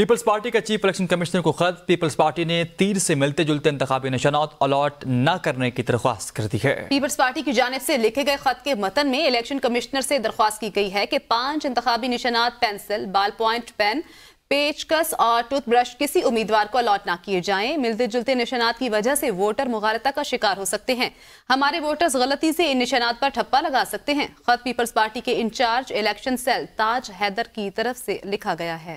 peoples Party का chief election commissioner को खत पीपल्स पार्टी ने तीर से मिलते जुलते इंतबी निशानात अलॉट न करने की दरख्वास्त कर दी है पीपल्स पार्टी की जानब से लिखे गए खत के मतन में इलेक्शन कमिश्नर से दरख्वास्त की गई है कि पांच इंतबी निशानात पेंसिल बाल पॉइंट पेन पेचकस और टूथब्रश किसी उम्मीदवार को अलॉट ना किए जाएं मिलते जुलते निशानात की वजह से वोटर मुगालता का शिकार हो सकते हैं हमारे वोटर्स गलती से इन निशानात पर ठप्पा लगा सकते हैं खत पीपल्स पार्टी के incharge election cell Taj Haider की तरफ से लिखा गया है